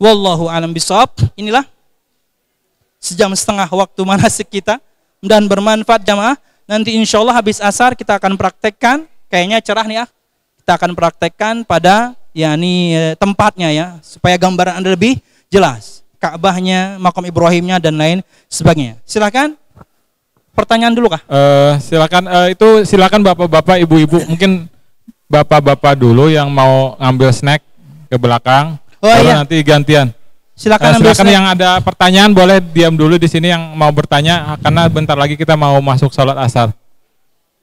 Wallahu alam bisawab. Inilah sejam setengah waktu manasik kita dan bermanfaat jamaah. Nanti insya Allah habis asar kita akan praktekkan. Kayaknya cerah nih ya. Kita akan praktekkan pada yakni eh, tempatnya ya supaya gambaran Anda lebih jelas. Ka'bahnya, makam Ibrahimnya dan lain sebagainya. Silahkan pertanyaan dulu kah? Uh, silakan uh, itu silakan bapak-bapak, ibu-ibu mungkin bapak-bapak dulu yang mau ngambil snack ke belakang. Oh iya. Nanti gantian. Silakan, nah, silakan yang ada pertanyaan boleh diam dulu di sini yang mau bertanya karena bentar lagi kita mau masuk sholat asar.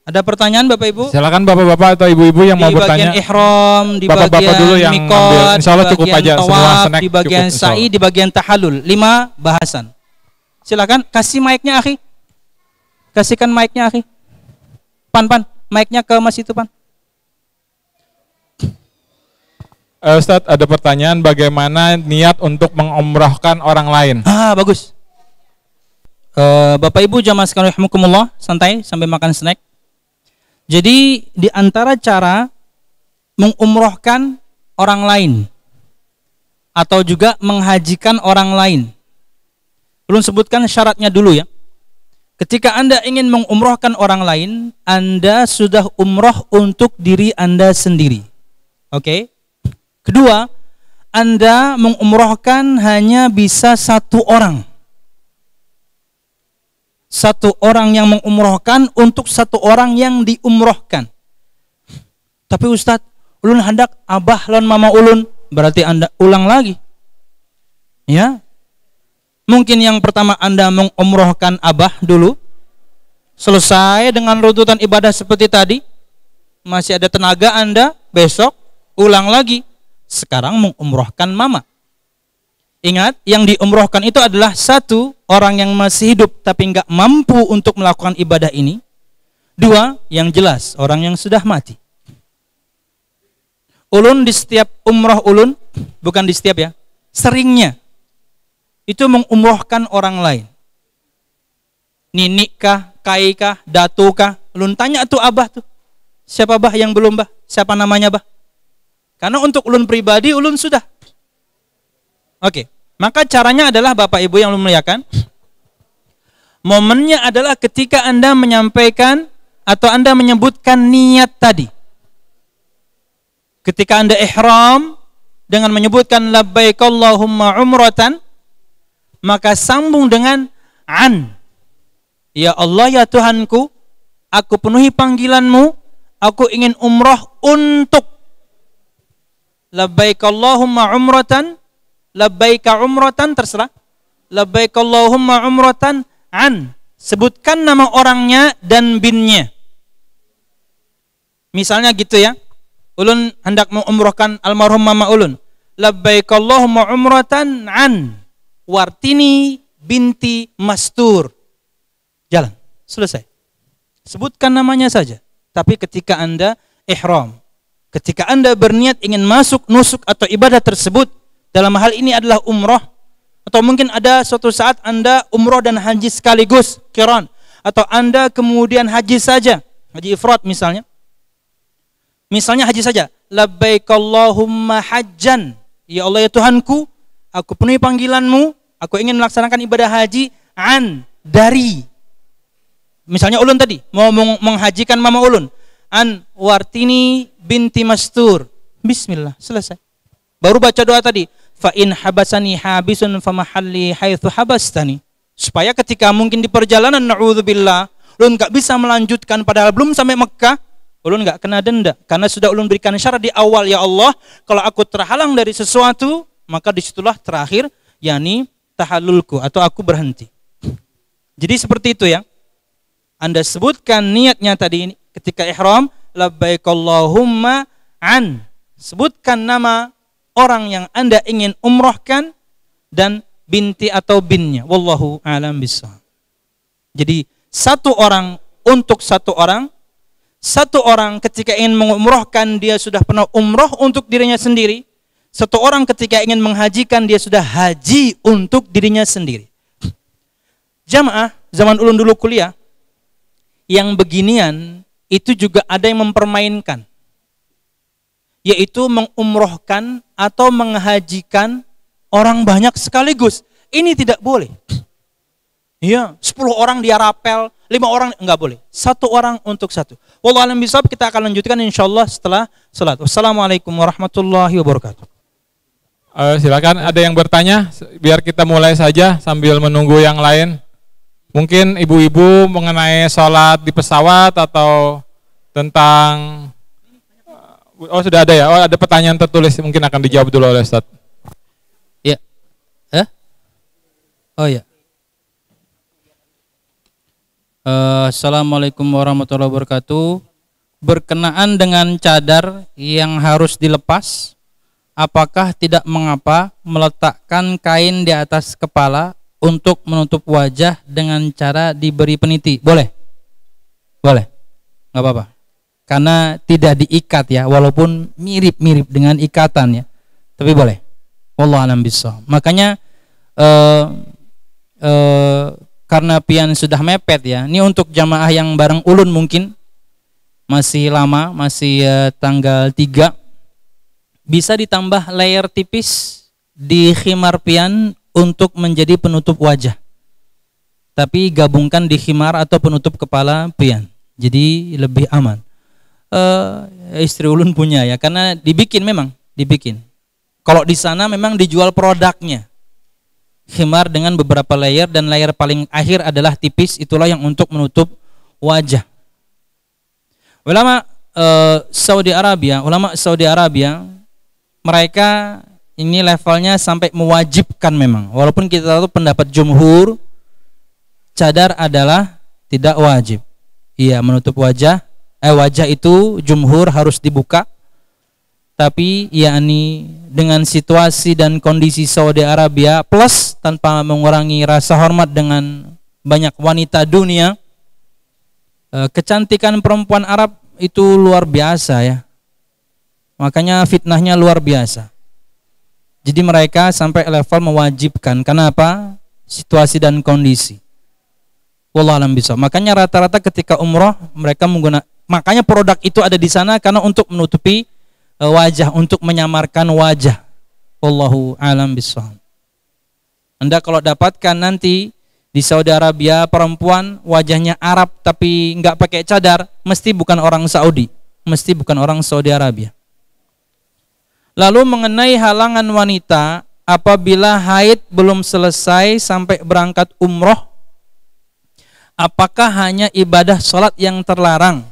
Ada pertanyaan Bapak Ibu? Silakan Bapak-bapak atau Ibu-ibu yang di mau bertanya. Di bagian ihram, di Bapak -bapak bagian dulu yang mikot, Insya Allah cukup aja tawab, semua snack di bagian cukup, sa'i, di bagian tahalul. Lima bahasan. Silakan kasih mic-nya, Akhi. Kasihkan mic-nya, Akhi. Pan pan, mic-nya ke Mas itu, Pan. Uh, eh, Ustaz, ada pertanyaan bagaimana niat untuk mengumrohkan orang lain? Ah, bagus. Uh, Bapak Ibu jamaah sekalian rahimakumullah, santai sampai makan snack. Jadi di antara cara mengumrohkan orang lain atau juga menghajikan orang lain. Belum sebutkan syaratnya dulu ya. Ketika Anda ingin mengumrohkan orang lain, Anda sudah umroh untuk diri Anda sendiri. Oke? Okay? Kedua, Anda mengumrohkan hanya bisa satu orang. Satu orang yang mengumrohkan untuk satu orang yang diumrohkan. Tapi Ustadz, ulun hendak abah lon mama ulun, berarti Anda ulang lagi. Ya, Mungkin yang pertama Anda mengumrohkan abah dulu. Selesai dengan runtutan ibadah seperti tadi. Masih ada tenaga Anda, besok ulang lagi sekarang mengumrohkan mama. Ingat, yang diumrohkan itu adalah satu, orang yang masih hidup tapi nggak mampu untuk melakukan ibadah ini. Dua, yang jelas, orang yang sudah mati. Ulun di setiap umroh ulun, bukan di setiap ya, seringnya itu mengumrohkan orang lain. Ninik kah, kai kah, datu kah, ulun tanya tuh abah tuh. Siapa bah yang belum bah? Siapa namanya bah? Karena untuk ulun pribadi ulun sudah. Oke, maka caranya adalah Bapak Ibu yang memuliakan. Momennya adalah ketika Anda menyampaikan atau Anda menyebutkan niat tadi. Ketika Anda ihram dengan menyebutkan labbaik Allahumma umratan, maka sambung dengan an. Ya Allah ya Tuhanku, aku penuhi panggilanmu, aku ingin umroh untuk labbaik Allahumma umratan labbaik umratan terserah labbaik Allahumma umratan an sebutkan nama orangnya dan binnya misalnya gitu ya ulun hendak mengumrohkan almarhum mama ulun labbaik Allahumma umratan an wartini binti mastur jalan selesai sebutkan namanya saja tapi ketika anda ihram Ketika Anda berniat ingin masuk, nusuk atau ibadah tersebut, dalam hal ini adalah umroh, atau mungkin ada suatu saat Anda umroh dan haji sekaligus, kiron, atau Anda kemudian haji saja, haji ifrat misalnya. Misalnya haji saja, labbaikallahumma hajjan, ya Allah ya Tuhanku, aku penuhi panggilanmu, aku ingin melaksanakan ibadah haji an dari misalnya ulun tadi mau menghajikan mama ulun an wartini binti Mastur. Bismillah, selesai. Baru baca doa tadi. Fa in habasani habisun famahalli haitsu habastani. Supaya ketika mungkin di perjalanan naudzubillah, ulun enggak bisa melanjutkan padahal belum sampai Mekah, ulun gak kena denda karena sudah ulun berikan syarat di awal ya Allah, kalau aku terhalang dari sesuatu, maka disitulah terakhir yakni tahallulku atau aku berhenti. Jadi seperti itu ya. Anda sebutkan niatnya tadi ini ketika ihram, labbaikallahumma an. Sebutkan nama orang yang Anda ingin umrohkan dan binti atau binnya. Wallahu alam bisa. Jadi satu orang untuk satu orang, satu orang ketika ingin mengumrohkan dia sudah pernah umroh untuk dirinya sendiri, satu orang ketika ingin menghajikan dia sudah haji untuk dirinya sendiri. Jamaah zaman ulun dulu kuliah yang beginian itu juga ada yang mempermainkan, yaitu mengumrohkan atau menghajikan orang banyak sekaligus. Ini tidak boleh. Iya, 10 orang dia rapel, 5 orang enggak boleh. Satu orang untuk satu. Wallahu alam kita akan lanjutkan insya Allah setelah salat. Wassalamualaikum warahmatullahi wabarakatuh. Uh, silakan ada yang bertanya biar kita mulai saja sambil menunggu yang lain. Mungkin ibu-ibu mengenai sholat di pesawat atau tentang uh, oh sudah ada ya oh ada pertanyaan tertulis mungkin akan dijawab dulu oleh Ustaz. Ya. Oh, ya. Eh? Oh ya. Uh, Assalamualaikum warahmatullahi wabarakatuh. Berkenaan dengan cadar yang harus dilepas, apakah tidak mengapa meletakkan kain di atas kepala untuk menutup wajah dengan cara diberi peniti. Boleh? Boleh. Nggak apa-apa. Karena tidak diikat ya, walaupun mirip-mirip dengan ikatan ya. Tapi boleh. Allah alam bisa. Makanya eh, eh, karena pian sudah mepet ya. Ini untuk jamaah yang bareng ulun mungkin masih lama, masih eh, tanggal 3 bisa ditambah layer tipis di khimar pian untuk menjadi penutup wajah. Tapi gabungkan di khimar atau penutup kepala pian. Jadi lebih aman. Uh, istri ulun punya ya karena dibikin memang, dibikin. Kalau di sana memang dijual produknya. Khimar dengan beberapa layer dan layer paling akhir adalah tipis, itulah yang untuk menutup wajah. Ulama uh, Saudi Arabia, ulama Saudi Arabia mereka ini levelnya sampai mewajibkan memang. Walaupun kita tahu pendapat jumhur cadar adalah tidak wajib. Iya, menutup wajah. Eh wajah itu jumhur harus dibuka. Tapi yakni dengan situasi dan kondisi Saudi Arabia plus tanpa mengurangi rasa hormat dengan banyak wanita dunia. Eh, kecantikan perempuan Arab itu luar biasa ya. Makanya fitnahnya luar biasa jadi mereka sampai level mewajibkan. Kenapa? Situasi dan kondisi. Wallah alam bisa. Makanya rata-rata ketika umroh mereka menggunakan makanya produk itu ada di sana karena untuk menutupi e, wajah, untuk menyamarkan wajah. Wallahu alam bisa. Anda kalau dapatkan nanti di Saudi Arabia perempuan wajahnya Arab tapi nggak pakai cadar, mesti bukan orang Saudi, mesti bukan orang Saudi Arabia. Lalu mengenai halangan wanita, apabila haid belum selesai sampai berangkat umroh, apakah hanya ibadah sholat yang terlarang?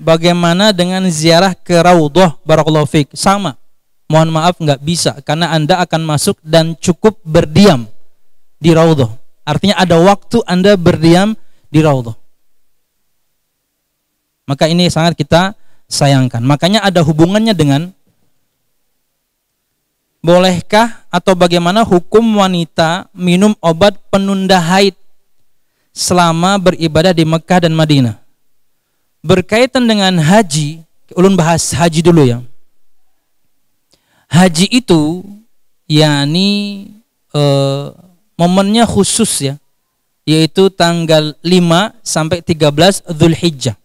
Bagaimana dengan ziarah ke Raudhah Barakallahu fiqh? Sama. Mohon maaf nggak bisa karena Anda akan masuk dan cukup berdiam di Raudhah. Artinya ada waktu Anda berdiam di Raudhah. Maka ini sangat kita sayangkan. Makanya ada hubungannya dengan bolehkah atau bagaimana hukum wanita minum obat penunda haid selama beribadah di Mekah dan Madinah? Berkaitan dengan haji, ulun bahas haji dulu ya. Haji itu yakni e, eh, momennya khusus ya, yaitu tanggal 5 sampai 13 Zulhijjah.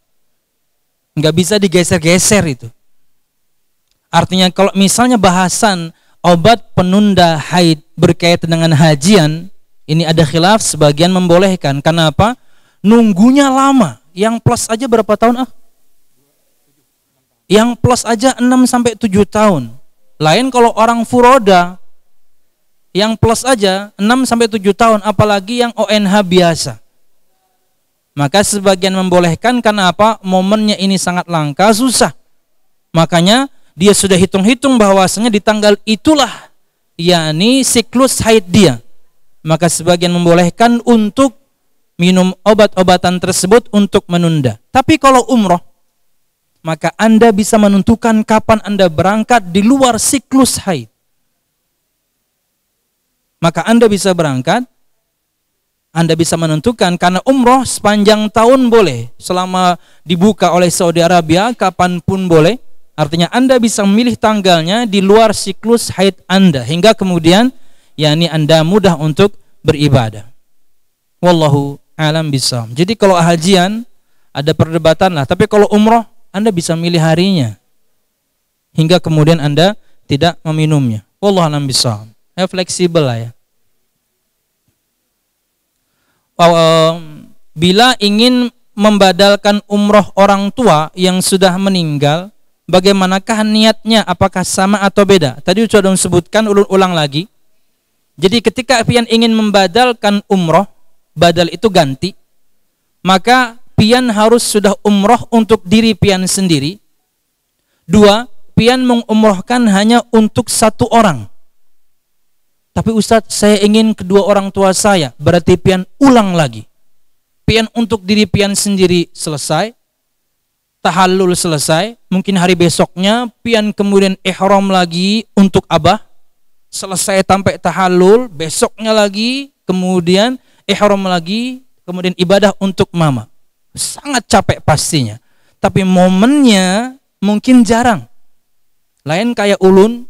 Nggak bisa digeser-geser itu. Artinya kalau misalnya bahasan obat penunda haid berkaitan dengan hajian ini ada khilaf sebagian membolehkan karena apa nunggunya lama yang plus aja berapa tahun ah yang plus aja 6 sampai 7 tahun lain kalau orang furoda yang plus aja 6 sampai 7 tahun apalagi yang ONH biasa maka sebagian membolehkan karena apa momennya ini sangat langka susah makanya dia sudah hitung-hitung bahwasanya di tanggal itulah yakni siklus haid dia. Maka sebagian membolehkan untuk minum obat-obatan tersebut untuk menunda. Tapi kalau umroh, maka Anda bisa menentukan kapan Anda berangkat di luar siklus haid. Maka Anda bisa berangkat anda bisa menentukan karena umroh sepanjang tahun boleh selama dibuka oleh Saudi Arabia kapanpun boleh Artinya Anda bisa memilih tanggalnya di luar siklus haid Anda hingga kemudian yakni Anda mudah untuk beribadah. Wallahu alam bisa. Jadi kalau hajian ada perdebatan lah, tapi kalau umroh Anda bisa milih harinya hingga kemudian Anda tidak meminumnya. Wallahu alam bisa. Ya fleksibel lah ya. Bila ingin membadalkan umroh orang tua yang sudah meninggal, bagaimanakah niatnya apakah sama atau beda tadi sudah disebutkan ulang lagi jadi ketika pian ingin membadalkan umroh badal itu ganti maka pian harus sudah umroh untuk diri pian sendiri dua pian mengumrohkan hanya untuk satu orang tapi Ustadz saya ingin kedua orang tua saya berarti pian ulang lagi pian untuk diri pian sendiri selesai tahallul selesai, mungkin hari besoknya pian kemudian ihram lagi untuk abah. Selesai sampai tahallul, besoknya lagi kemudian ihram lagi, kemudian ibadah untuk mama. Sangat capek pastinya. Tapi momennya mungkin jarang. Lain kayak ulun,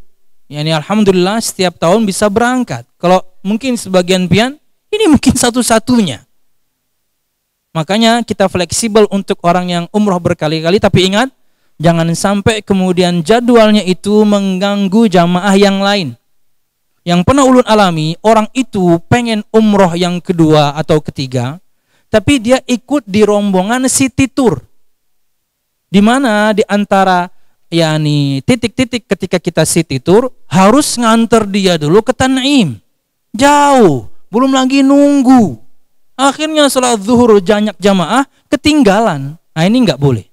ini alhamdulillah setiap tahun bisa berangkat. Kalau mungkin sebagian pian, ini mungkin satu-satunya. Makanya kita fleksibel untuk orang yang umroh berkali-kali, tapi ingat, jangan sampai kemudian jadwalnya itu mengganggu jamaah yang lain. Yang pernah ulun alami, orang itu pengen umroh yang kedua atau ketiga, tapi dia ikut di rombongan city tour. Di mana di antara yakni titik-titik ketika kita city tour harus nganter dia dulu ke Tanaim. Jauh, belum lagi nunggu Akhirnya sholat zuhur banyak jamaah ketinggalan. Nah ini nggak boleh.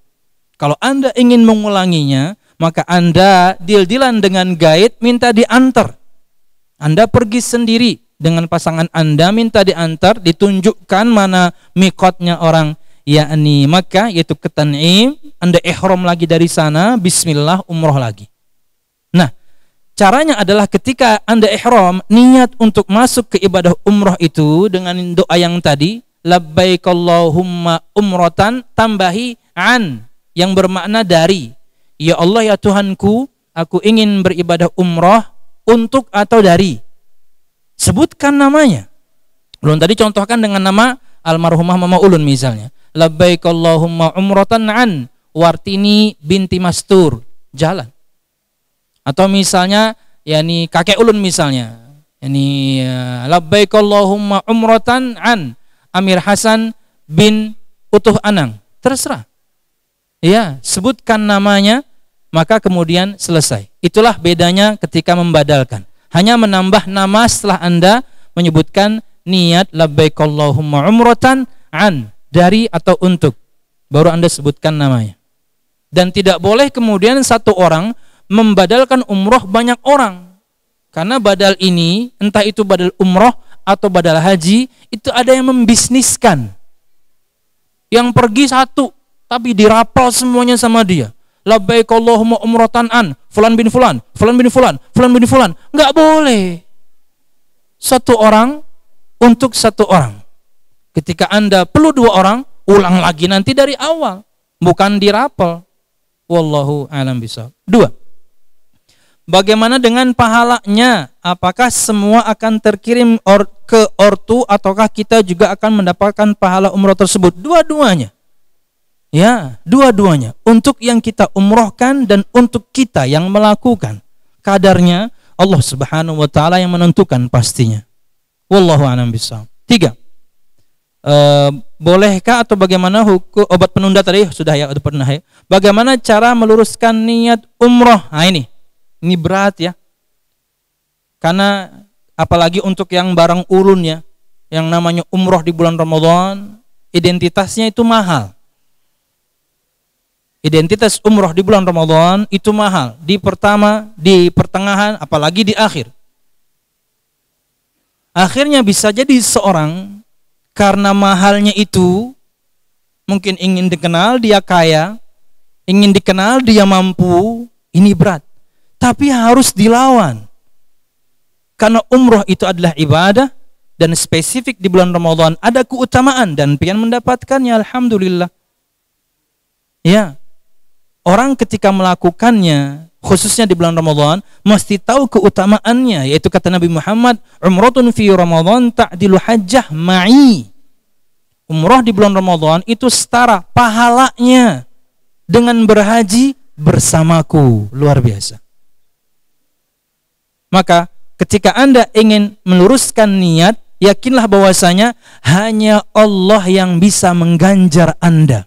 Kalau Anda ingin mengulanginya, maka Anda deal-dealan dengan guide minta diantar. Anda pergi sendiri dengan pasangan Anda minta diantar, ditunjukkan mana mikotnya orang yakni maka yaitu ketan'im, Anda ihram lagi dari sana, bismillah umroh lagi. Caranya adalah ketika Anda ihram, niat untuk masuk ke ibadah umroh itu dengan doa yang tadi, labbaikallahumma umrotan, tambahi an yang bermakna dari. Ya Allah ya Tuhanku, aku ingin beribadah umroh untuk atau dari. Sebutkan namanya. Belum tadi contohkan dengan nama almarhumah Mama Ulun misalnya. labbaikallahumma umrotan an wartini binti mastur. Jalan. Atau misalnya yakni kakek ulun misalnya. yakni eh, labbaik umratan an Amir Hasan bin Utuh Anang. Terserah. Ya, sebutkan namanya maka kemudian selesai. Itulah bedanya ketika membadalkan. Hanya menambah nama setelah Anda menyebutkan niat labbaik umratan an dari atau untuk baru Anda sebutkan namanya. Dan tidak boleh kemudian satu orang membadalkan umroh banyak orang. Karena badal ini, entah itu badal umroh atau badal haji, itu ada yang membisniskan. Yang pergi satu, tapi dirapal semuanya sama dia. Labbaik umrotan an, fulan bin fulan, fulan bin fulan, fulan bin fulan. Nggak boleh. Satu orang untuk satu orang. Ketika Anda perlu dua orang, ulang lagi nanti dari awal. Bukan dirapel. Wallahu alam bisa. Dua. Bagaimana dengan pahalanya? Apakah semua akan terkirim or, ke ortu ataukah kita juga akan mendapatkan pahala umroh tersebut? Dua-duanya. Ya, dua-duanya. Untuk yang kita umrohkan dan untuk kita yang melakukan. Kadarnya Allah Subhanahu wa taala yang menentukan pastinya. Wallahu a'lam bishawab. Tiga. E, bolehkah atau bagaimana hukum obat penunda tadi sudah ya sudah pernah ya. Bagaimana cara meluruskan niat umroh? Nah ini ini berat ya. Karena apalagi untuk yang barang urun ya, yang namanya umroh di bulan Ramadan, identitasnya itu mahal. Identitas umroh di bulan Ramadan itu mahal. Di pertama, di pertengahan, apalagi di akhir. Akhirnya bisa jadi seorang karena mahalnya itu mungkin ingin dikenal dia kaya, ingin dikenal dia mampu, ini berat tapi harus dilawan. Karena umroh itu adalah ibadah dan spesifik di bulan Ramadan ada keutamaan dan pengen mendapatkannya alhamdulillah. Ya. Orang ketika melakukannya khususnya di bulan Ramadan mesti tahu keutamaannya yaitu kata Nabi Muhammad umratun fi Ramadan ta'dilu hajjah ma'i. Umroh di bulan Ramadan itu setara pahalanya dengan berhaji bersamaku. Luar biasa. Maka ketika Anda ingin meluruskan niat, yakinlah bahwasanya hanya Allah yang bisa mengganjar Anda.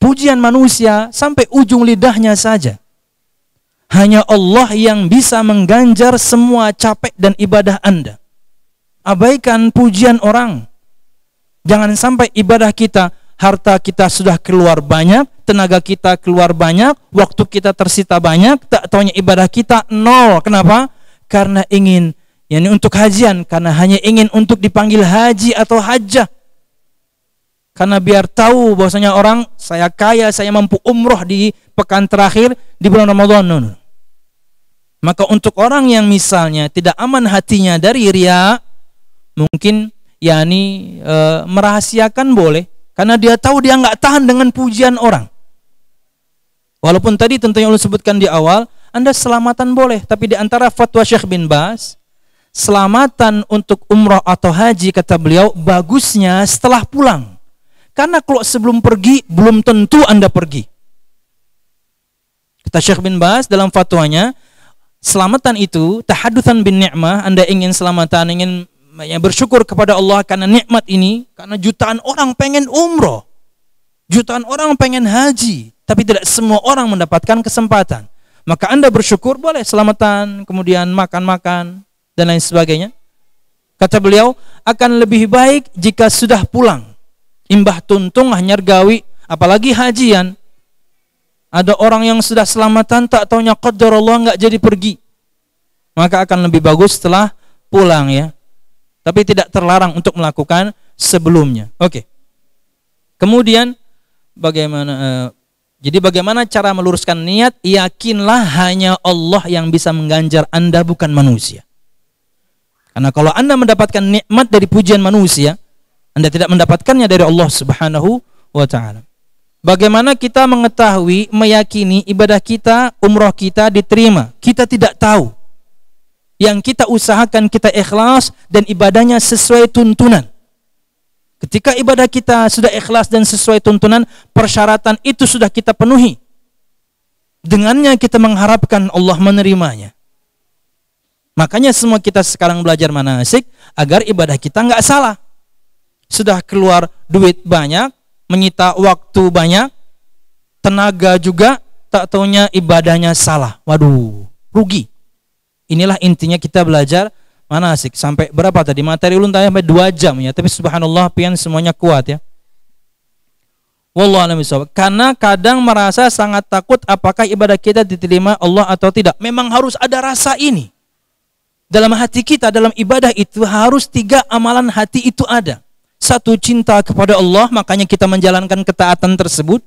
Pujian manusia sampai ujung lidahnya saja. Hanya Allah yang bisa mengganjar semua capek dan ibadah Anda. Abaikan pujian orang. Jangan sampai ibadah kita harta kita sudah keluar banyak, tenaga kita keluar banyak, waktu kita tersita banyak, tak tahunya ibadah kita nol. Kenapa? Karena ingin yakni untuk hajian karena hanya ingin untuk dipanggil haji atau hajah karena biar tahu bahwasanya orang saya kaya saya mampu umroh di pekan terakhir di bulan Ramadan no, maka untuk orang yang misalnya tidak aman hatinya dari ria mungkin yakni e, eh, merahasiakan boleh karena dia tahu dia nggak tahan dengan pujian orang. Walaupun tadi tentunya Allah sebutkan di awal, Anda selamatan boleh, tapi di antara fatwa Syekh bin Bas, selamatan untuk umroh atau haji kata beliau bagusnya setelah pulang. Karena kalau sebelum pergi belum tentu Anda pergi. Kata Syekh bin Bas dalam fatwanya, selamatan itu tahadutsan bin ni'mah, Anda ingin selamatan, ingin yang bersyukur kepada Allah karena nikmat ini karena jutaan orang pengen umroh jutaan orang pengen haji tapi tidak semua orang mendapatkan kesempatan maka anda bersyukur boleh selamatan kemudian makan-makan dan lain sebagainya kata beliau akan lebih baik jika sudah pulang imbah tuntung hanya gawi apalagi hajian ada orang yang sudah selamatan tak taunya qadar Allah nggak jadi pergi maka akan lebih bagus setelah pulang ya tapi tidak terlarang untuk melakukan sebelumnya. Oke. Kemudian bagaimana uh, jadi bagaimana cara meluruskan niat? Yakinlah hanya Allah yang bisa mengganjar Anda bukan manusia. Karena kalau Anda mendapatkan nikmat dari pujian manusia, Anda tidak mendapatkannya dari Allah Subhanahu wa taala. Bagaimana kita mengetahui, meyakini ibadah kita, umroh kita diterima? Kita tidak tahu yang kita usahakan kita ikhlas dan ibadahnya sesuai tuntunan. Ketika ibadah kita sudah ikhlas dan sesuai tuntunan, persyaratan itu sudah kita penuhi. Dengannya kita mengharapkan Allah menerimanya. Makanya semua kita sekarang belajar manasik agar ibadah kita nggak salah. Sudah keluar duit banyak, menyita waktu banyak, tenaga juga, tak taunya ibadahnya salah. Waduh, rugi. Inilah intinya kita belajar manasik sampai berapa tadi materi ulun tanya sampai dua jam ya tapi subhanallah pian semuanya kuat ya Wallahualam a'lam Karena kadang merasa sangat takut apakah ibadah kita diterima Allah atau tidak. Memang harus ada rasa ini. Dalam hati kita dalam ibadah itu harus tiga amalan hati itu ada. Satu cinta kepada Allah, makanya kita menjalankan ketaatan tersebut.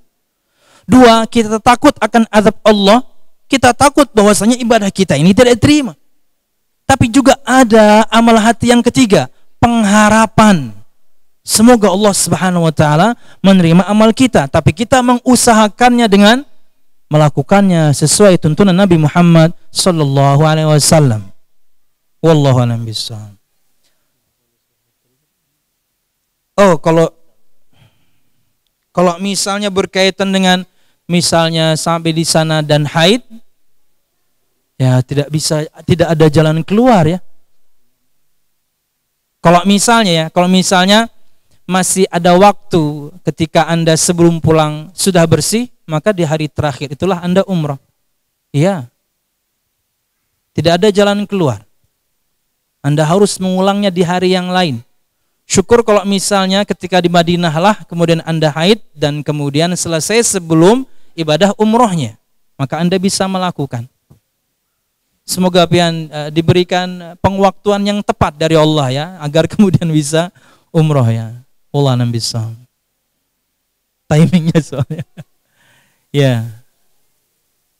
Dua, kita takut akan azab Allah, kita takut bahwasanya ibadah kita ini tidak diterima. Tapi juga ada amal hati yang ketiga, pengharapan. Semoga Allah Subhanahu wa taala menerima amal kita, tapi kita mengusahakannya dengan melakukannya sesuai tuntunan Nabi Muhammad sallallahu alaihi wasallam. Wallahu a'lam bissawab. Oh, kalau kalau misalnya berkaitan dengan misalnya sampai di sana dan haid, Ya, tidak bisa tidak ada jalan keluar ya. Kalau misalnya ya, kalau misalnya masih ada waktu ketika Anda sebelum pulang sudah bersih, maka di hari terakhir itulah Anda umroh. Iya. Tidak ada jalan keluar. Anda harus mengulangnya di hari yang lain. Syukur kalau misalnya ketika di Madinah lah kemudian Anda haid dan kemudian selesai sebelum ibadah umrohnya. Maka Anda bisa melakukan. Semoga pian uh, eh, diberikan eh, pengwaktuan yang tepat dari Allah ya, agar kemudian bisa umroh ya. Allah Nabi bisa. Timingnya soalnya. ya.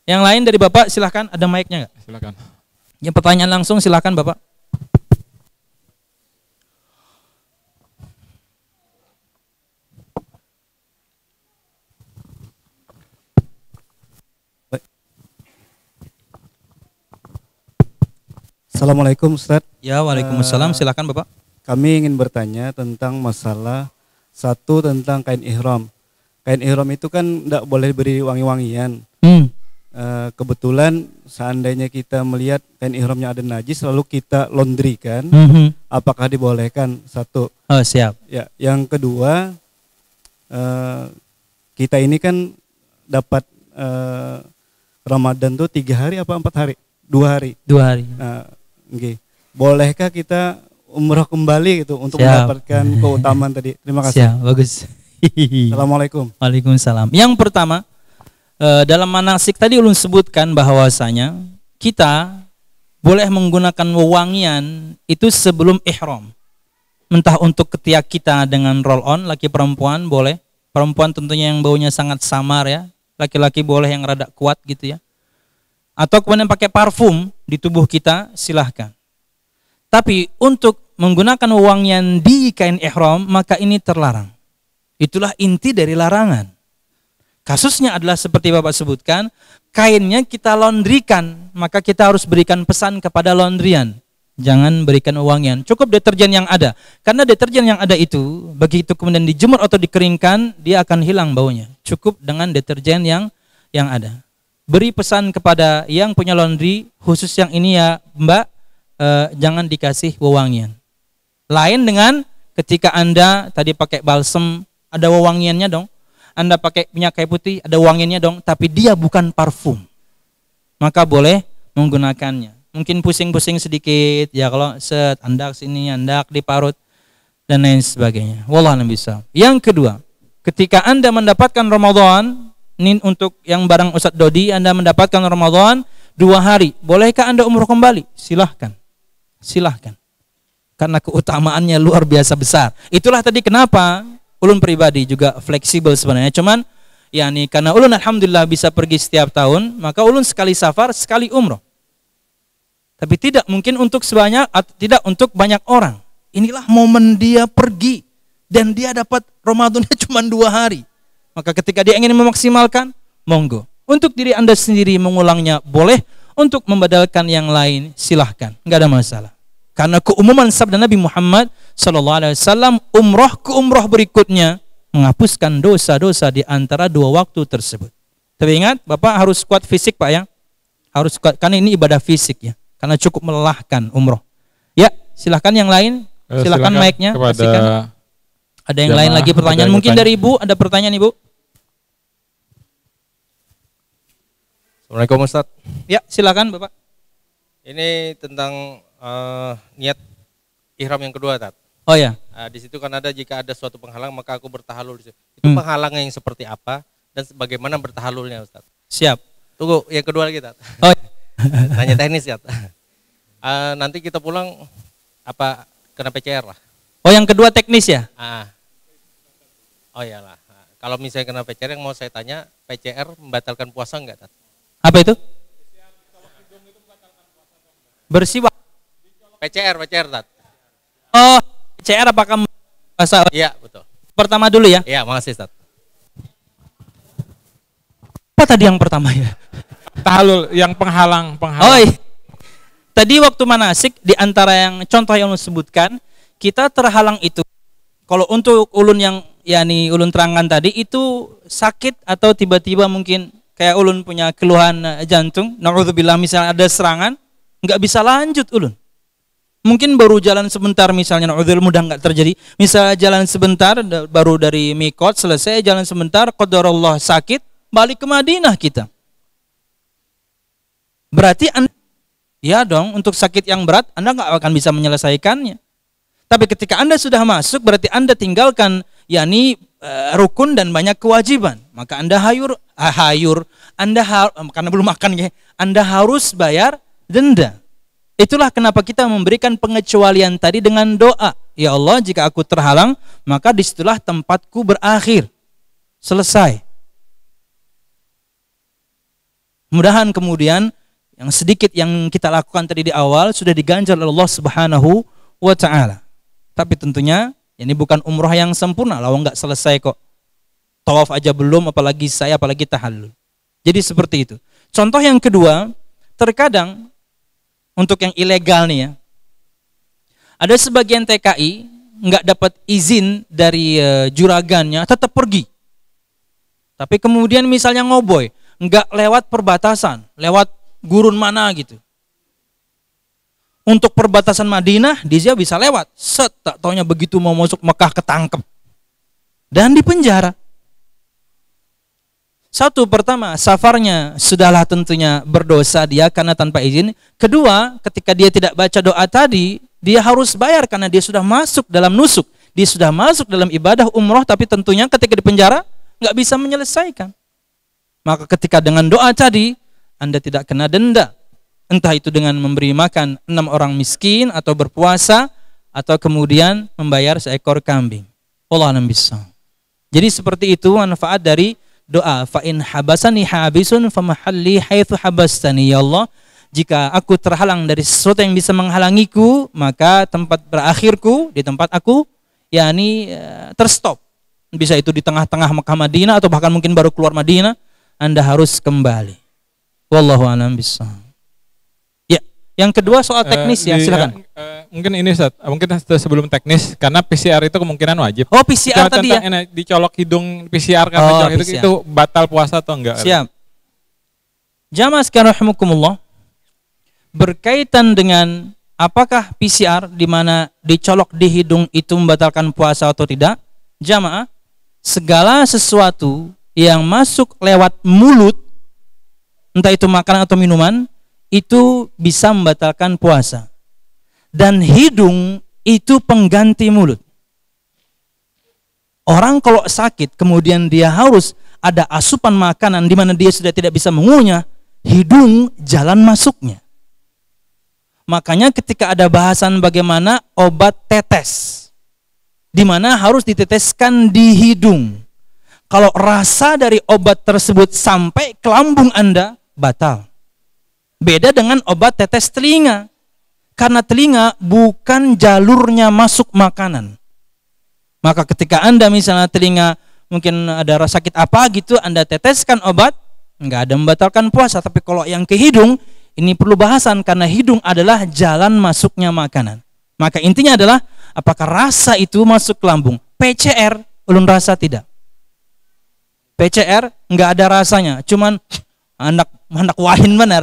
Yang lain dari Bapak silahkan ada mic-nya nggak? Silakan. Yang pertanyaan langsung silahkan Bapak. Assalamualaikum Ustaz. Ya, Waalaikumsalam. Uh, Silakan Bapak. Kami ingin bertanya tentang masalah satu tentang kain ihram. Kain ihram itu kan tidak boleh beri wangi-wangian. Hmm. Uh, kebetulan seandainya kita melihat kain ihramnya ada najis lalu kita laundry kan, mm -hmm. apakah dibolehkan? Satu. Oh, siap. Ya, yang kedua uh, kita ini kan dapat uh, Ramadan tuh tiga hari apa empat hari? Dua hari. Dua hari. Nah, Okay. Bolehkah kita umroh kembali gitu untuk Siap. mendapatkan keutamaan tadi? Terima kasih. Siap, bagus. Assalamualaikum. Waalaikumsalam. Yang pertama, eh, dalam manasik tadi ulun sebutkan bahwasanya kita boleh menggunakan wewangian itu sebelum ihram. mentah untuk ketiak kita dengan roll on laki perempuan boleh. Perempuan tentunya yang baunya sangat samar ya. Laki-laki boleh yang rada kuat gitu ya atau kemudian pakai parfum di tubuh kita, silahkan. Tapi untuk menggunakan uang yang di kain ihram, maka ini terlarang. Itulah inti dari larangan. Kasusnya adalah seperti Bapak sebutkan, kainnya kita laundrykan, maka kita harus berikan pesan kepada laundryan. Jangan berikan uang yang cukup deterjen yang ada. Karena deterjen yang ada itu, begitu kemudian dijemur atau dikeringkan, dia akan hilang baunya. Cukup dengan deterjen yang yang ada beri pesan kepada yang punya laundry khusus yang ini ya mbak eh, jangan dikasih wewangian lain dengan ketika anda tadi pakai balsem ada wewangiannya dong anda pakai minyak kayu putih ada wangiannya dong tapi dia bukan parfum maka boleh menggunakannya mungkin pusing-pusing sedikit ya kalau set anda sini anda diparut dan lain sebagainya wallah bisa yang kedua ketika anda mendapatkan Ramadan nin untuk yang barang Ustadz Dodi Anda mendapatkan Ramadan dua hari bolehkah Anda umroh kembali silahkan silahkan karena keutamaannya luar biasa besar itulah tadi kenapa ulun pribadi juga fleksibel sebenarnya cuman yakni karena ulun alhamdulillah bisa pergi setiap tahun maka ulun sekali safar sekali umroh tapi tidak mungkin untuk sebanyak atau tidak untuk banyak orang inilah momen dia pergi dan dia dapat Ramadannya cuma dua hari maka ketika dia ingin memaksimalkan, monggo. Untuk diri Anda sendiri mengulangnya boleh, untuk membadalkan yang lain silahkan, nggak ada masalah. Karena keumuman sabda Nabi Muhammad Sallallahu Alaihi Wasallam, umroh ke umroh berikutnya menghapuskan dosa-dosa di antara dua waktu tersebut. Tapi ingat, Bapak harus kuat fisik Pak ya, harus kuat karena ini ibadah fisik ya, karena cukup melelahkan umroh. Ya, silahkan yang lain, eh, silahkan, silahkan mic-nya. Kepada... Ada yang Jamaah, iya, lain lagi pertanyaan? Mungkin pertanyaan. dari Ibu, ada pertanyaan Ibu? Assalamualaikum Ustaz. Ya, silakan Bapak. Ini tentang uh, niat ihram yang kedua, Tat. Oh ya. Uh, di situ kan ada jika ada suatu penghalang maka aku bertahalul. Itu hmm. penghalangnya yang seperti apa dan bagaimana bertahalulnya, Ustaz? Siap. Tunggu, yang kedua lagi, Tat. Oh. Tanya iya. teknis, ya Uh, nanti kita pulang apa kena PCR lah. Oh, yang kedua teknis ya? Ah. Oh iyalah. Kalau misalnya kena PCR yang mau saya tanya, PCR membatalkan puasa enggak, Tat? Apa itu? Bersih. PCR, PCR, Tat. Oh, PCR apakah puasa? Iya, betul. Pertama dulu ya? Iya, makasih, Tat. Apa tadi yang pertama ya? Tahalul, yang penghalang, penghalang. Oh, iya. Tadi waktu manasik, di antara yang contoh yang disebutkan, kita terhalang itu. Kalau untuk ulun yang yakni ulun terangan tadi itu sakit atau tiba-tiba mungkin kayak ulun punya keluhan eh, jantung, naudzubillah misalnya ada serangan, nggak bisa lanjut ulun. Mungkin baru jalan sebentar misalnya, naudzubillah mudah nggak terjadi. Misalnya jalan sebentar, baru dari Mikot selesai jalan sebentar, qadarullah sakit, balik ke Madinah kita. Berarti anda, ya dong, untuk sakit yang berat Anda nggak akan bisa menyelesaikannya. Tapi ketika Anda sudah masuk, berarti Anda tinggalkan yakni uh, rukun dan banyak kewajiban. Maka Anda hayur, uh, hayur, Anda ha, karena belum makan ya, Anda harus bayar denda. Itulah kenapa kita memberikan pengecualian tadi dengan doa. Ya Allah, jika aku terhalang, maka disitulah tempatku berakhir. Selesai. Mudahan kemudian yang sedikit yang kita lakukan tadi di awal sudah diganjar oleh Allah Subhanahu wa taala. Tapi tentunya ini bukan umroh yang sempurna, lawang nggak selesai kok. Tawaf aja belum, apalagi saya, apalagi tahallul. Jadi seperti itu. Contoh yang kedua, terkadang untuk yang ilegal nih ya, ada sebagian TKI nggak dapat izin dari e, juragannya, tetap pergi. Tapi kemudian misalnya ngoboy, nggak lewat perbatasan, lewat gurun mana gitu untuk perbatasan Madinah, dia bisa lewat. Set, tak taunya begitu mau masuk Mekah ketangkep. Dan dipenjara. Satu, pertama, safarnya sudahlah tentunya berdosa dia karena tanpa izin. Kedua, ketika dia tidak baca doa tadi, dia harus bayar karena dia sudah masuk dalam nusuk. Dia sudah masuk dalam ibadah umroh, tapi tentunya ketika dipenjara, nggak bisa menyelesaikan. Maka ketika dengan doa tadi, Anda tidak kena denda, entah itu dengan memberi makan enam orang miskin atau berpuasa atau kemudian membayar seekor kambing. Allah bisa. Jadi seperti itu manfaat dari doa. Fa in habasani habisun famahalli haitsu habastani ya Allah. Jika aku terhalang dari sesuatu yang bisa menghalangiku, maka tempat berakhirku di tempat aku yakni eh, terstop. Bisa itu di tengah-tengah Mekah Madinah atau bahkan mungkin baru keluar Madinah, Anda harus kembali. Wallahu a'lam bissawab yang kedua soal eh, teknis uh, ya, silakan. Uh, mungkin ini Ustaz, mungkin sebelum teknis karena PCR itu kemungkinan wajib. Oh, PCR Cuma tadi ya. Ini, dicolok hidung PCR kan? oh, Itu, itu batal puasa atau enggak? Siap. Jamaah sekalian rahimakumullah. Berkaitan dengan apakah PCR di mana dicolok di hidung itu membatalkan puasa atau tidak? Jamaah, segala sesuatu yang masuk lewat mulut entah itu makanan atau minuman itu bisa membatalkan puasa. Dan hidung itu pengganti mulut. Orang kalau sakit kemudian dia harus ada asupan makanan di mana dia sudah tidak bisa mengunyah, hidung jalan masuknya. Makanya ketika ada bahasan bagaimana obat tetes di mana harus diteteskan di hidung. Kalau rasa dari obat tersebut sampai ke lambung Anda batal. Beda dengan obat tetes telinga. Karena telinga bukan jalurnya masuk makanan. Maka ketika Anda misalnya telinga mungkin ada rasa sakit apa gitu, Anda teteskan obat, nggak ada membatalkan puasa. Tapi kalau yang ke hidung, ini perlu bahasan karena hidung adalah jalan masuknya makanan. Maka intinya adalah apakah rasa itu masuk ke lambung? PCR ulun rasa tidak. PCR nggak ada rasanya, cuman anak hendak wahin mana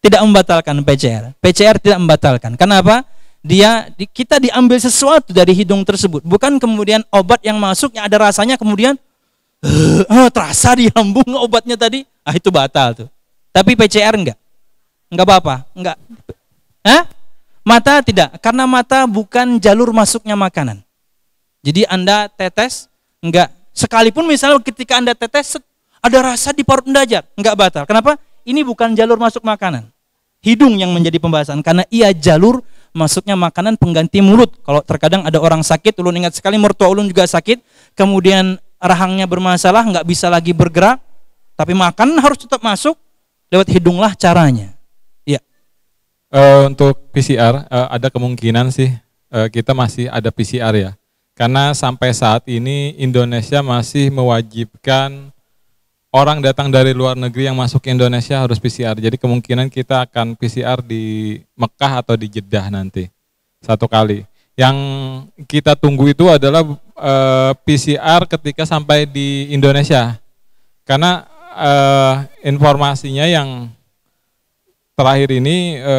tidak membatalkan PCR. PCR tidak membatalkan. Kenapa? Dia di, kita diambil sesuatu dari hidung tersebut, bukan kemudian obat yang masuknya ada rasanya kemudian uh, terasa di lambung obatnya tadi, ah itu batal tuh. Tapi PCR enggak. Enggak apa-apa, enggak. Hah? Mata tidak, karena mata bukan jalur masuknya makanan. Jadi Anda tetes, enggak. Sekalipun misalnya ketika Anda tetes, set, ada rasa di parut mendadak, enggak batal. Kenapa? Ini bukan jalur masuk makanan. Hidung yang menjadi pembahasan karena ia jalur masuknya makanan pengganti mulut. Kalau terkadang ada orang sakit, ulun ingat sekali mertua ulun juga sakit, kemudian rahangnya bermasalah, enggak bisa lagi bergerak, tapi makan harus tetap masuk lewat hidunglah caranya. Ya. Uh, untuk PCR uh, eh, ada kemungkinan sih uh, kita masih ada PCR ya karena sampai saat ini Indonesia masih mewajibkan orang datang dari luar negeri yang masuk ke Indonesia harus PCR. Jadi kemungkinan kita akan PCR di Mekah atau di Jeddah nanti satu kali. Yang kita tunggu itu adalah e, eh, PCR ketika sampai di Indonesia. Karena e, informasinya yang terakhir ini e,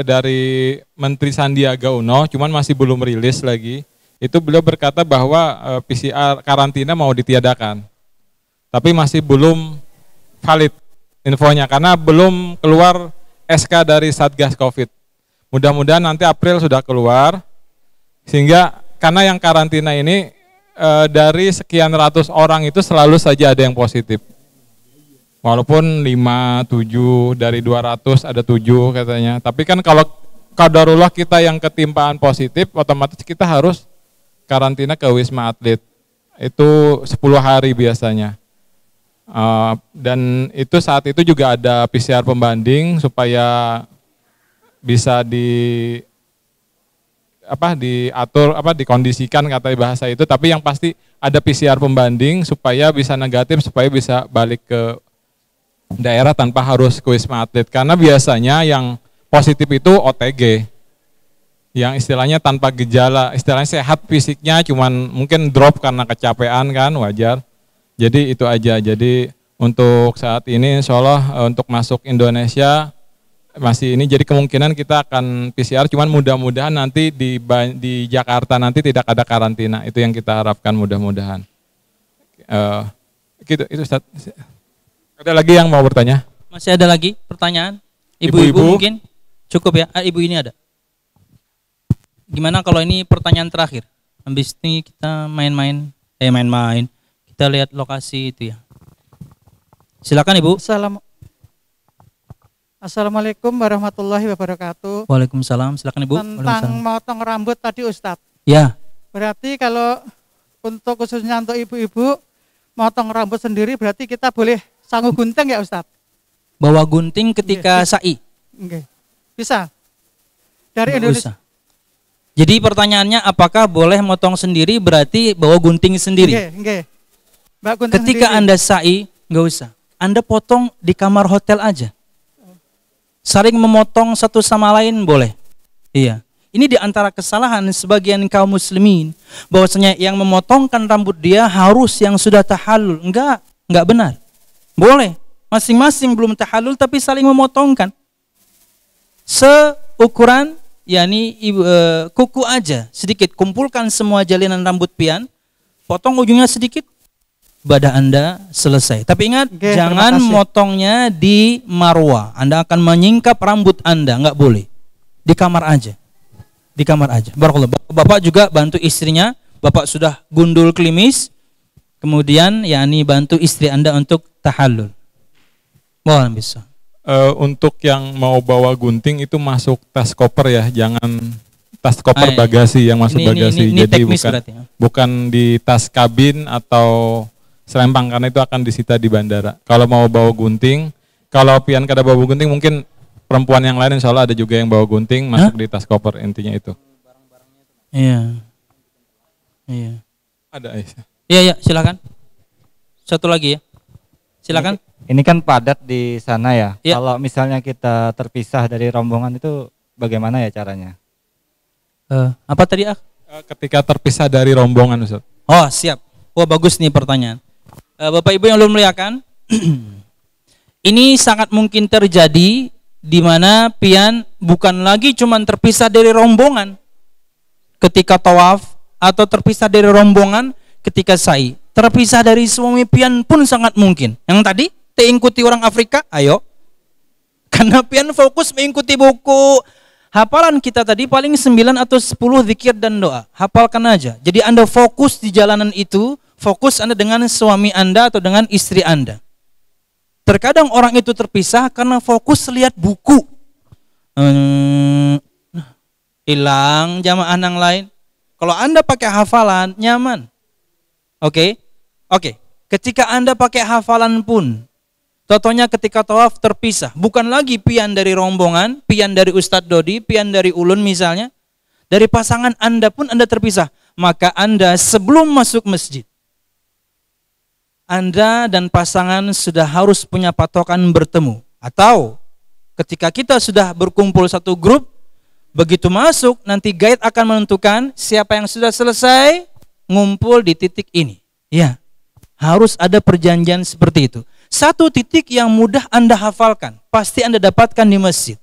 dari Menteri Sandiaga Uno, cuman masih belum rilis lagi. Itu beliau berkata bahwa e, PCR karantina mau ditiadakan tapi masih belum valid infonya karena belum keluar SK dari Satgas Covid. Mudah-mudahan nanti April sudah keluar sehingga karena yang karantina ini e, dari sekian ratus orang itu selalu saja ada yang positif. Walaupun 5, 7 dari 200 ada 7 katanya. Tapi kan kalau kadarullah kita yang ketimpaan positif otomatis kita harus karantina ke Wisma Atlet. Itu 10 hari biasanya. Ah, dan itu saat itu juga ada PCR pembanding supaya bisa di apa diatur apa dikondisikan kata bahasa itu tapi yang pasti ada PCR pembanding supaya bisa negatif supaya bisa balik ke daerah tanpa harus ke wisma atlet karena biasanya yang positif itu OTG yang istilahnya tanpa gejala istilahnya sehat fisiknya cuman mungkin drop karena kecapean kan wajar jadi itu aja. Jadi untuk saat ini insya Allah eh, untuk masuk Indonesia masih ini jadi kemungkinan kita akan PCR cuman mudah-mudahan nanti di di Jakarta nanti tidak ada karantina itu yang kita harapkan mudah-mudahan uh, gitu itu Ustaz. ada lagi yang mau bertanya masih ada lagi pertanyaan ibu-ibu mungkin cukup ya ah, ibu ini ada gimana kalau ini pertanyaan terakhir habis ini kita main-main eh main-main kita lihat lokasi itu ya. Silakan Ibu. Salam. Assalamualaikum warahmatullahi wabarakatuh. Waalaikumsalam. Silakan Ibu. Tentang motong rambut tadi Ustadz. Ya. Berarti kalau untuk khususnya untuk ibu-ibu motong rambut sendiri berarti kita boleh sanggup gunting ya Ustadz? Bawa gunting ketika okay. Iya, iya. sa'i. Okay. Bisa. Dari Nggak Indonesia. Usah. Jadi pertanyaannya apakah boleh motong sendiri berarti bawa gunting sendiri? Nggih, nggih. Ketika sendiri. Anda sa'i, nggak usah. Anda potong di kamar hotel aja. Saling memotong satu sama lain boleh. Iya. Ini di antara kesalahan sebagian kaum muslimin bahwasanya yang memotongkan rambut dia harus yang sudah tahalul. Enggak, enggak benar. Boleh. Masing-masing belum tahalul tapi saling memotongkan. Seukuran yakni eh, kuku aja sedikit kumpulkan semua jalinan rambut pian, potong ujungnya sedikit, ibadah Anda selesai. Tapi ingat, okay, jangan motongnya di marwa. Anda akan menyingkap rambut Anda, nggak boleh. Di kamar aja. Di kamar aja. Barakallah. Bapak juga bantu istrinya. Bapak sudah gundul klimis. Kemudian yakni bantu istri Anda untuk tahallul. Mohon bisa. Uh, eh, untuk yang mau bawa gunting itu masuk tas koper ya, jangan tas koper ah, iya, iya. bagasi yang masuk ini, bagasi. Ini, ini, ini Jadi bukan berarti, ya. bukan di tas kabin atau Serempang karena itu akan disita di bandara. Kalau mau bawa gunting, kalau pian kada bawa gunting mungkin perempuan yang lain insya Allah ada juga yang bawa gunting masuk di tas koper intinya itu. Iya. Iya. Ada Aisyah. Eh. Iya iya silakan. Satu lagi ya. Silakan. Ini, kan padat di sana ya. ya. Kalau misalnya kita terpisah dari rombongan itu bagaimana ya caranya? Uh, apa tadi ah? Eh, ketika terpisah dari rombongan Ustaz. Oh siap. Wah bagus nih pertanyaan. Eh, Bapak Ibu yang belum melihatkan, ini sangat mungkin terjadi di mana pian bukan lagi cuma terpisah dari rombongan ketika tawaf atau terpisah dari rombongan ketika sa'i. Terpisah dari suami pian pun sangat mungkin. Yang tadi, teingkuti orang Afrika, ayo. Karena pian fokus mengikuti buku hafalan kita tadi paling 9 atau 10 zikir dan doa. Hafalkan aja. Jadi Anda fokus di jalanan itu, fokus Anda dengan suami Anda atau dengan istri Anda. Terkadang orang itu terpisah karena fokus lihat buku. Hmm, hilang jamaah yang lain. Kalau Anda pakai hafalan, nyaman. Oke? Okay? Oke. Okay. Ketika Anda pakai hafalan pun, contohnya ketika tawaf terpisah. Bukan lagi pian dari rombongan, pian dari Ustadz Dodi, pian dari Ulun misalnya. Dari pasangan Anda pun Anda terpisah. Maka Anda sebelum masuk masjid, anda dan pasangan sudah harus punya patokan bertemu. Atau ketika kita sudah berkumpul satu grup, begitu masuk nanti guide akan menentukan siapa yang sudah selesai ngumpul di titik ini. Ya, harus ada perjanjian seperti itu. Satu titik yang mudah Anda hafalkan, pasti Anda dapatkan di masjid.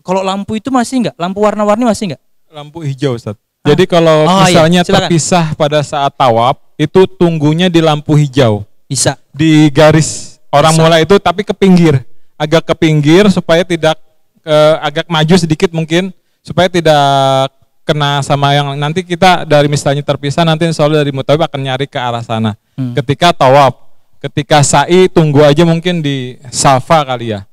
Kalau lampu itu masih enggak? Lampu warna-warni masih enggak? Lampu hijau, Ustaz. Ah. Jadi kalau oh, iya. misalnya iya, terpisah pada saat tawaf, itu tunggunya di lampu hijau. Bisa. Di garis orang Bisa. mulai itu tapi ke pinggir, agak ke pinggir supaya tidak eh, agak maju sedikit mungkin supaya tidak kena sama yang nanti kita dari misalnya terpisah nanti insya dari mutawif akan nyari ke arah sana. Hmm. Ketika tawaf, ketika sa'i tunggu aja mungkin di safa kali ya.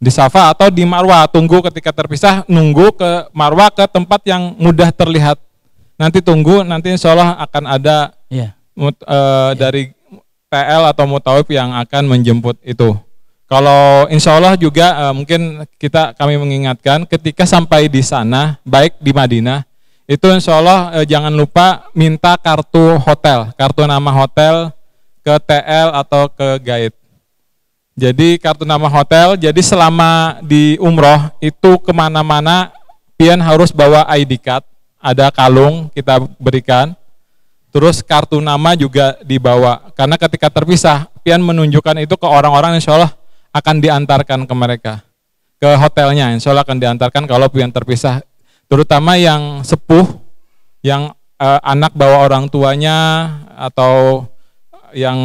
Di safa atau di marwa tunggu ketika terpisah nunggu ke marwa ke tempat yang mudah terlihat. Nanti tunggu nanti insya Allah akan ada yeah uh, eh, yeah. dari PL atau Mutawif yang akan menjemput itu. Kalau insya Allah juga uh, mungkin kita kami mengingatkan ketika sampai di sana, baik di Madinah, itu insya Allah uh, jangan lupa minta kartu hotel, kartu nama hotel ke TL atau ke guide. Jadi kartu nama hotel, jadi selama di umroh itu kemana-mana pian harus bawa ID card, ada kalung kita berikan. Terus kartu nama juga dibawa karena ketika terpisah, Pian menunjukkan itu ke orang-orang insya Allah akan diantarkan ke mereka ke hotelnya. Insya Allah akan diantarkan kalau Pian terpisah, terutama yang sepuh, yang eh, anak bawa orang tuanya atau yang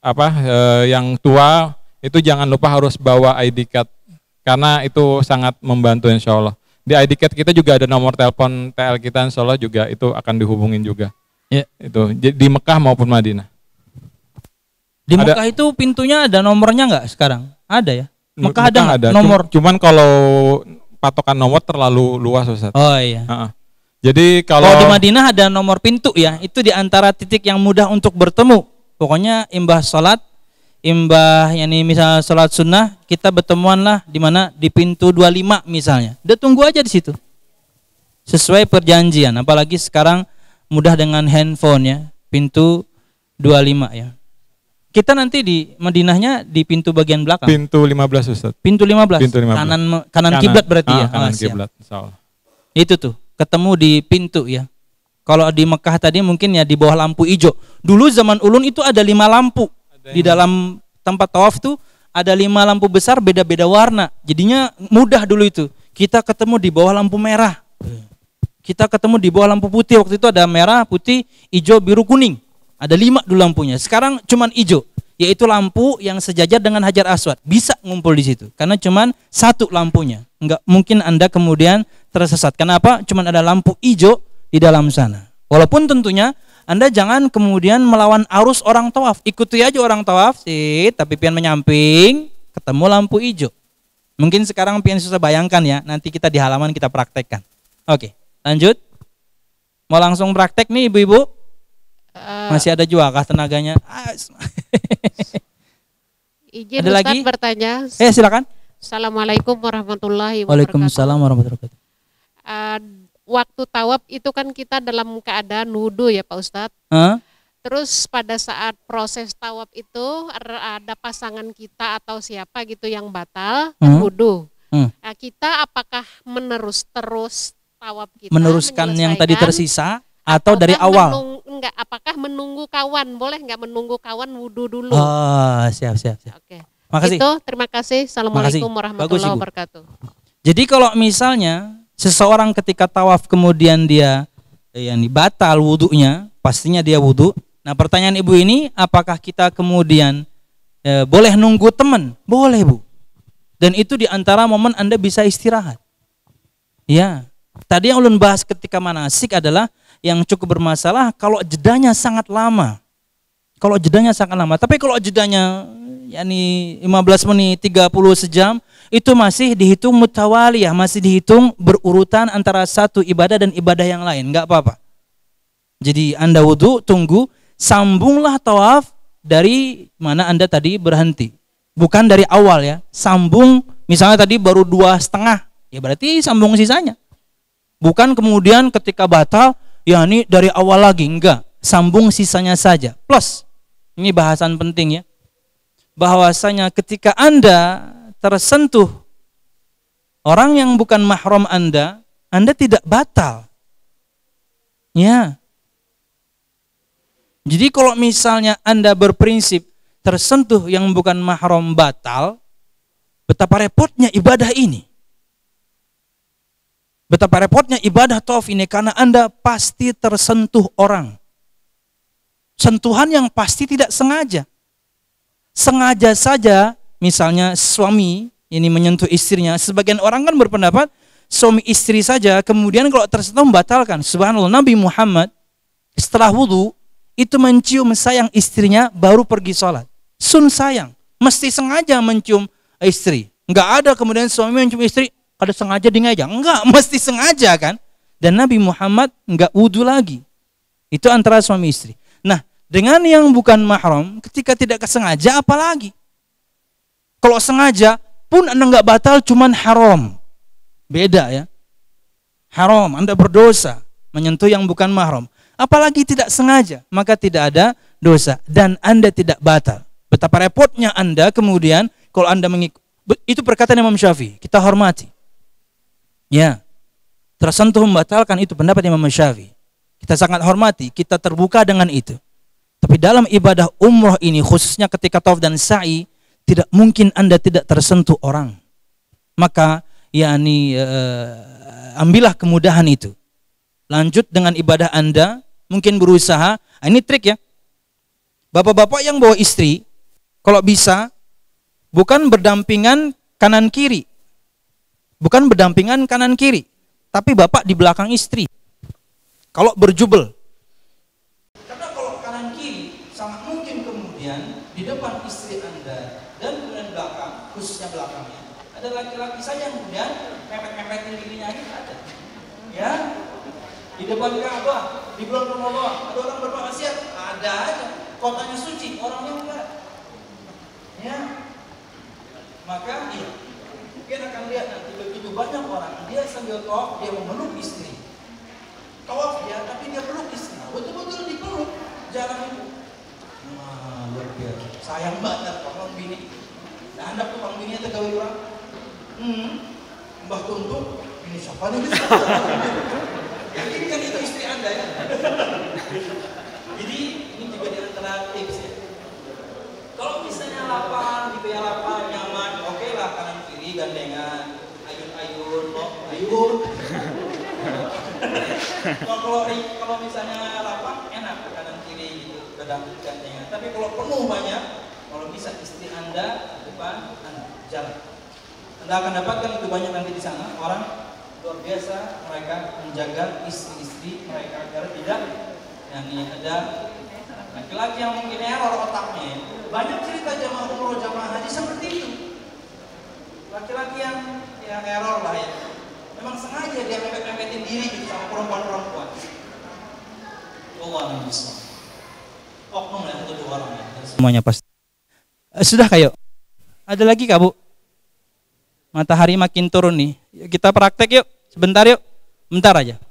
apa eh, yang tua itu jangan lupa harus bawa ID card karena itu sangat membantu insya Allah di ID card kita juga ada nomor telepon TL kita insya Allah juga itu akan dihubungin juga. Ya. Itu di Mekah maupun Madinah. Di ada, Mekah itu pintunya ada nomornya nggak sekarang? Ada ya? Mekah, Mekah ada, nomor. Cuman kalau patokan nomor terlalu luas Ustaz. Oh iya. Uh -uh. Jadi kalau, oh, di Madinah ada nomor pintu ya, itu di antara titik yang mudah untuk bertemu. Pokoknya imbah salat imbah yakni misal sholat sunnah kita bertemuan lah di mana di pintu 25 misalnya udah tunggu aja di situ sesuai perjanjian apalagi sekarang mudah dengan handphone ya pintu 25 ya kita nanti di Madinahnya di pintu bagian belakang pintu 15 Ustaz pintu 15 pintu 15 kanan kanan, kiblat berarti ah, ya kanan ah, kiblat itu tuh ketemu di pintu ya kalau di Mekah tadi mungkin ya di bawah lampu hijau dulu zaman ulun itu ada lima lampu di dalam tempat tawaf tuh ada lima lampu besar beda-beda warna. Jadinya mudah dulu itu. Kita ketemu di bawah lampu merah. Kita ketemu di bawah lampu putih. Waktu itu ada merah, putih, hijau, biru, kuning. Ada lima dulu lampunya. Sekarang cuman hijau yaitu lampu yang sejajar dengan Hajar Aswad. Bisa ngumpul di situ karena cuman satu lampunya. Enggak mungkin Anda kemudian tersesat. Kenapa? Cuman ada lampu hijau di dalam sana. Walaupun tentunya anda jangan kemudian melawan arus orang tawaf. Ikuti aja orang tawaf sih, tapi pian menyamping, ketemu lampu hijau. Mungkin sekarang pian susah bayangkan ya, nanti kita di halaman kita praktekkan. Oke, lanjut. Mau langsung praktek nih ibu-ibu? Uh, Masih ada juga kah tenaganya? Ah, Izin ada lagi? bertanya. Eh silakan. Assalamualaikum warahmatullahi wabarakatuh. Waalaikumsalam warahmatullahi wabarakatuh. Uh, waktu tawab itu kan kita dalam keadaan wudhu ya Pak Ustadz. Huh? Terus pada saat proses tawab itu ada pasangan kita atau siapa gitu yang batal kan hmm. wudhu. Hmm. Nah, kita apakah menerus terus tawab kita? Meneruskan yang tadi tersisa atau dari awal? Menung, enggak, apakah menunggu kawan? Boleh enggak menunggu kawan wudhu dulu? Oh, siap siap. siap. Oke. Okay. Makasih. Itu, terima kasih. Assalamualaikum warahmatullahi wabarakatuh. Jadi kalau misalnya Seseorang ketika tawaf kemudian dia eh, yang batal wudhunya, pastinya dia wudhu. Nah pertanyaan ibu ini, apakah kita kemudian eh, boleh nunggu teman? Boleh bu. Dan itu diantara momen anda bisa istirahat. Ya, tadi yang ulun bahas ketika manasik adalah yang cukup bermasalah kalau jedanya sangat lama. Kalau jedanya sangat lama, tapi kalau jedanya yakni 15 menit, 30 sejam, itu masih dihitung mutawaliyah, masih dihitung berurutan antara satu ibadah dan ibadah yang lain, nggak apa-apa. Jadi Anda wudhu, tunggu, sambunglah tawaf dari mana Anda tadi berhenti. Bukan dari awal ya, sambung misalnya tadi baru dua setengah, ya berarti sambung sisanya. Bukan kemudian ketika batal, ya ini dari awal lagi, enggak. Sambung sisanya saja. Plus, ini bahasan penting ya bahwasanya ketika Anda tersentuh orang yang bukan mahram Anda, Anda tidak batal. Ya. Jadi kalau misalnya Anda berprinsip tersentuh yang bukan mahram batal, betapa repotnya ibadah ini. Betapa repotnya ibadah tauf ini karena Anda pasti tersentuh orang. Sentuhan yang pasti tidak sengaja. Sengaja saja misalnya suami ini menyentuh istrinya, sebagian orang kan berpendapat suami istri saja, kemudian kalau tersentuh membatalkan. Subhanallah, Nabi Muhammad setelah wudhu itu mencium sayang istrinya baru pergi sholat. Sun sayang, mesti sengaja mencium istri. Enggak ada kemudian suami mencium istri, kada sengaja dia ngajak. Enggak, mesti sengaja kan. Dan Nabi Muhammad enggak wudhu lagi. Itu antara suami istri. Nah, dengan yang bukan mahram, ketika tidak kesengaja apalagi? Kalau sengaja pun Anda nggak batal cuman haram. Beda ya. Haram, Anda berdosa menyentuh yang bukan mahram. Apalagi tidak sengaja, maka tidak ada dosa dan Anda tidak batal. Betapa repotnya Anda kemudian kalau Anda mengikuti itu perkataan Imam Syafi'i, kita hormati. Ya. Tersentuh membatalkan itu pendapat Imam Syafi'i. Kita sangat hormati, kita terbuka dengan itu. Tapi dalam ibadah umroh ini khususnya ketika tawaf dan sa'i, tidak mungkin Anda tidak tersentuh orang. Maka yakni eh, eh, ambillah kemudahan itu. Lanjut dengan ibadah Anda, mungkin berusaha. Ah, ini trik ya. Bapak-bapak yang bawa istri, kalau bisa bukan berdampingan kanan kiri. Bukan berdampingan kanan kiri, tapi bapak di belakang istri. Kalau berjubel, depan Ka'bah di bulan Ramadan ada orang bermaksiat ada aja kotanya suci orangnya enggak ya maka iya mungkin akan lihat nanti begitu banyak orang dia sambil tawaf dia memeluk istri tawaf dia ya, tapi dia peluk istri betul-betul dipeluk jarang itu Wah, luar biasa sayang banget orang bini nah anda tukang atau tegawi orang hmm mbah tuntung ini siapa nih Mungkin kan itu istri Anda ya. Jadi ini juga di antara tips ya. Kalau misalnya lapang gitu ya lapar, nyaman, oke okay lah kanan kiri gandengan, ayun-ayun, lo ayun. kalau kalau misalnya lapang enak kanan kiri gitu, kadang gandengan. Tapi kalau penuh banyak, kalau bisa istri Anda depan Anda jalan. Anda akan dapatkan itu banyak nanti di sana orang luar biasa mereka menjaga istri-istri mereka agar tidak yang ini ada laki-laki yang mungkin error otaknya ya. banyak cerita jamaah umroh jamaah haji seperti itu laki-laki yang yang error lah ya memang sengaja dia mepet-mepetin diri gitu sama perempuan-perempuan Allah yang bisa oknum lah itu dua orang ya semuanya pasti eh, sudah kayo ada lagi kak bu matahari makin turun nih. Kita praktek yuk, sebentar yuk, bentar aja.